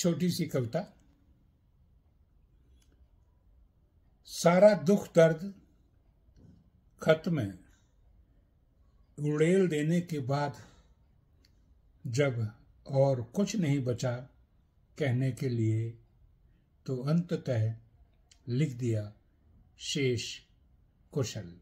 छोटी सी कविता सारा दुख दर्द खत्म है उड़ेल देने के बाद जब और कुछ नहीं बचा कहने के लिए तो अंततः लिख दिया शेष कुशल